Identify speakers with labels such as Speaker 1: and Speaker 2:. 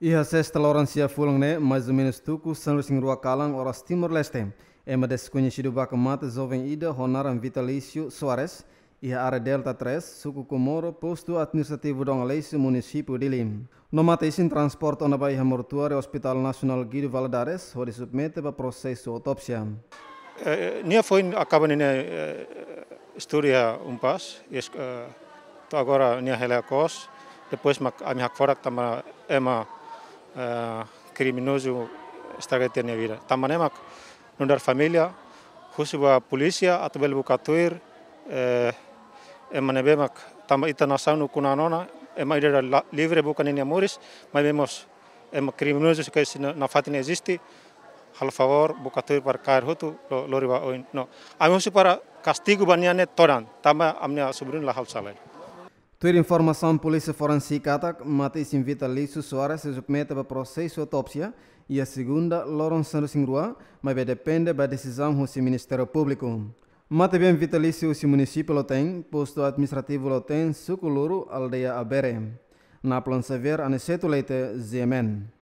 Speaker 1: Iha sesta Lawrencia fulang ne né? mais ou menos tuku sanrusing rua kalang oras Timor Leste. Ema é deskunha shidubaka mata jovem ida honaram Vitalício Soares. Iha área Delta 3, suku Comoro, posto administrativo dong Aleixo, município de Lim. No mata isin transporte ona baia mortuária Hospital Nacional Guido Valadares, hori submete para processo autópsia.
Speaker 2: Eh, eh, nia foi acaba nina história eh, um pas, agora nia hela cos, depois a minha fora também é uma criminoso está detenida. Tamanema, nuestra familia, husuba polícia, atbelbu katuir, emanebemak, tama nona, kunanona, ema irera livre bukan ini amores, mas vemos ema criminosos que na fatina existe, al favor bukatur para caer hutu lo loriba oin no. Amém para castigo baniane toran, tama amnia sobrin la salario.
Speaker 1: Tuir informação polícia forense atak mata e invita Lício Soares se submete para processo autópsia e a segunda Loron Santos Singrua, mas depende da decisão do Ministério Público. Mata bem vitalício o município Lotem, posto administrativo Lotem, Sucoluro, aldeia Abere. Na plança ver, aniceto leite, Ziemen.